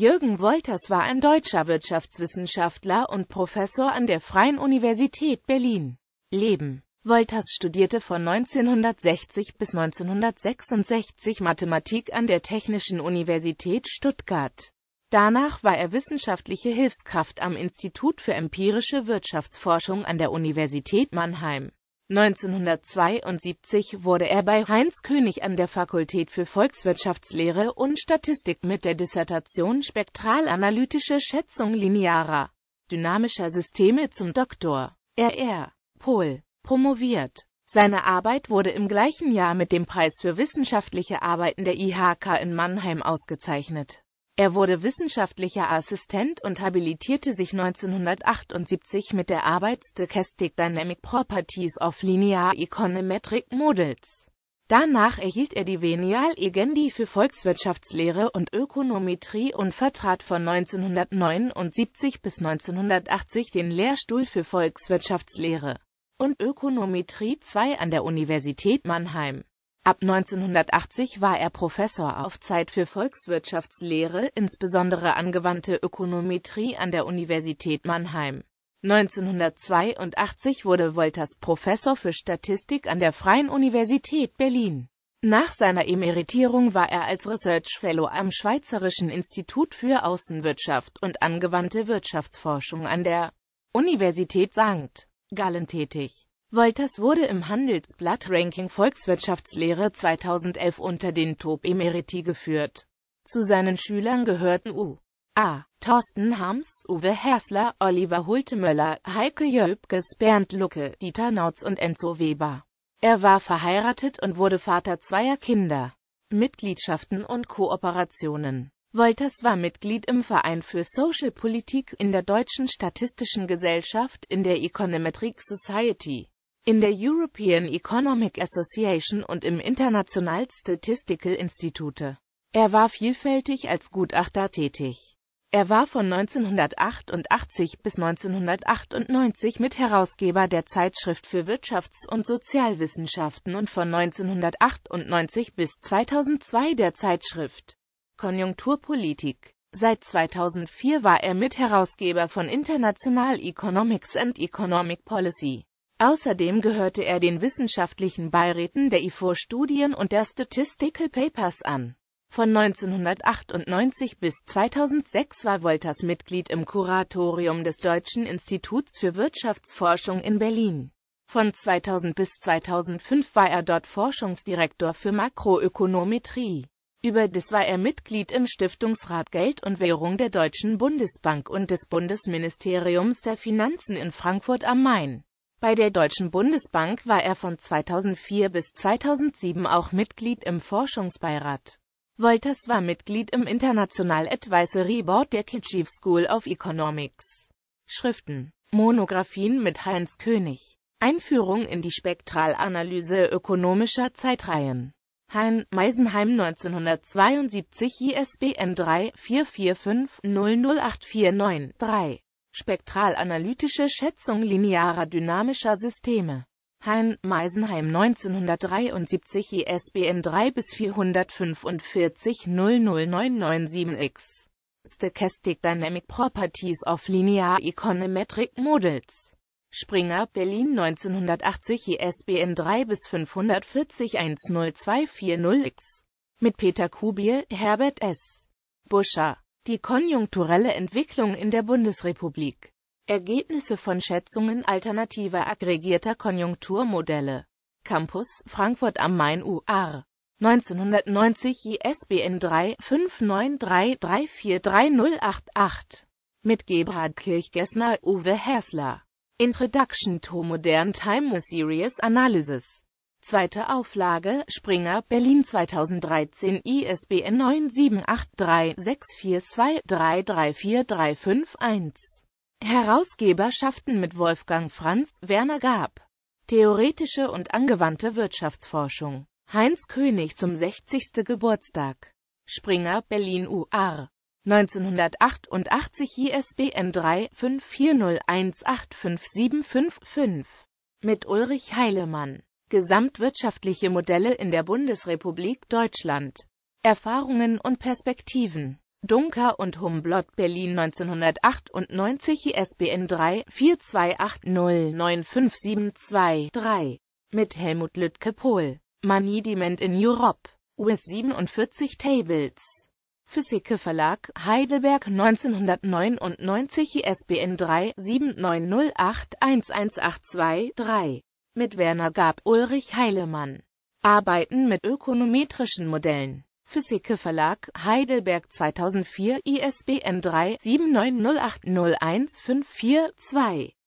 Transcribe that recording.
Jürgen Wolters war ein deutscher Wirtschaftswissenschaftler und Professor an der Freien Universität Berlin. Leben Wolters studierte von 1960 bis 1966 Mathematik an der Technischen Universität Stuttgart. Danach war er wissenschaftliche Hilfskraft am Institut für empirische Wirtschaftsforschung an der Universität Mannheim. 1972 wurde er bei Heinz König an der Fakultät für Volkswirtschaftslehre und Statistik mit der Dissertation Spektralanalytische Schätzung linearer dynamischer Systeme zum Doktor R.R. Pohl promoviert. Seine Arbeit wurde im gleichen Jahr mit dem Preis für wissenschaftliche Arbeiten der IHK in Mannheim ausgezeichnet. Er wurde wissenschaftlicher Assistent und habilitierte sich 1978 mit der Arbeit Stochastic Dynamic Properties of Linear Econometric Models. Danach erhielt er die Venial Egendi für Volkswirtschaftslehre und Ökonometrie und vertrat von 1979 bis 1980 den Lehrstuhl für Volkswirtschaftslehre und Ökonometrie II an der Universität Mannheim. Ab 1980 war er Professor auf Zeit für Volkswirtschaftslehre, insbesondere angewandte Ökonometrie an der Universität Mannheim. 1982 wurde Wolters Professor für Statistik an der Freien Universität Berlin. Nach seiner Emeritierung war er als Research Fellow am Schweizerischen Institut für Außenwirtschaft und angewandte Wirtschaftsforschung an der Universität St. Gallen tätig Wolters wurde im Handelsblatt-Ranking Volkswirtschaftslehre 2011 unter den Top Emeriti geführt. Zu seinen Schülern gehörten U. A. Thorsten Harms, Uwe Hersler, Oliver Hultemöller, Heike Jöpkes, Bernd Lucke, Dieter Nautz und Enzo Weber. Er war verheiratet und wurde Vater zweier Kinder. Mitgliedschaften und Kooperationen Wolters war Mitglied im Verein für Social Politik in der Deutschen Statistischen Gesellschaft in der Econometric Society. In der European Economic Association und im International Statistical Institute. Er war vielfältig als Gutachter tätig. Er war von 1988 bis 1998 Mitherausgeber der Zeitschrift für Wirtschafts- und Sozialwissenschaften und von 1998 bis 2002 der Zeitschrift Konjunkturpolitik. Seit 2004 war er Mitherausgeber von International Economics and Economic Policy. Außerdem gehörte er den wissenschaftlichen Beiräten der IFOR-Studien und der Statistical Papers an. Von 1998 bis 2006 war Wolters Mitglied im Kuratorium des Deutschen Instituts für Wirtschaftsforschung in Berlin. Von 2000 bis 2005 war er dort Forschungsdirektor für Makroökonometrie. Überdies war er Mitglied im Stiftungsrat Geld und Währung der Deutschen Bundesbank und des Bundesministeriums der Finanzen in Frankfurt am Main. Bei der Deutschen Bundesbank war er von 2004 bis 2007 auch Mitglied im Forschungsbeirat. Wolters war Mitglied im International Advisory Board der Kitschief School of Economics. Schriften Monographien mit Heinz König Einführung in die Spektralanalyse ökonomischer Zeitreihen Hein, Meisenheim 1972 ISBN 3 445 00849 3 Spektralanalytische Schätzung linearer dynamischer Systeme. Hein, Meisenheim 1973 ISBN 3-445-00997-X. Stochastic Dynamic Properties of Linear Econometric Models. Springer, Berlin 1980 ISBN 3-540-10240-X. Mit Peter Kubiel, Herbert S. Buscher die konjunkturelle Entwicklung in der Bundesrepublik. Ergebnisse von Schätzungen alternativer aggregierter Konjunkturmodelle. Campus, Frankfurt am Main UR. 1990 ISBN 3 Mit Gebhard Kirchgessner Uwe Hersler. Introduction to Modern Time Series Analysis. Zweite Auflage, Springer, Berlin 2013, ISBN 9783642334351. Herausgeberschaften mit Wolfgang Franz, Werner Gab. Theoretische und angewandte Wirtschaftsforschung. Heinz König zum 60. Geburtstag. Springer, Berlin UR. 1988 ISBN 3 5401855755. Mit Ulrich Heilemann. Gesamtwirtschaftliche Modelle in der Bundesrepublik Deutschland. Erfahrungen und Perspektiven. Dunker und Humblot Berlin 1998 ISBN 3 4280 3 mit Helmut Lütke Pohl. Management in Europe with 47 Tables. Physike Verlag, Heidelberg 1999 ISBN 3 7908 1182 3 mit Werner Gab, Ulrich Heilemann. Arbeiten mit ökonometrischen Modellen. Physike Verlag, Heidelberg 2004, ISBN 3 790801542.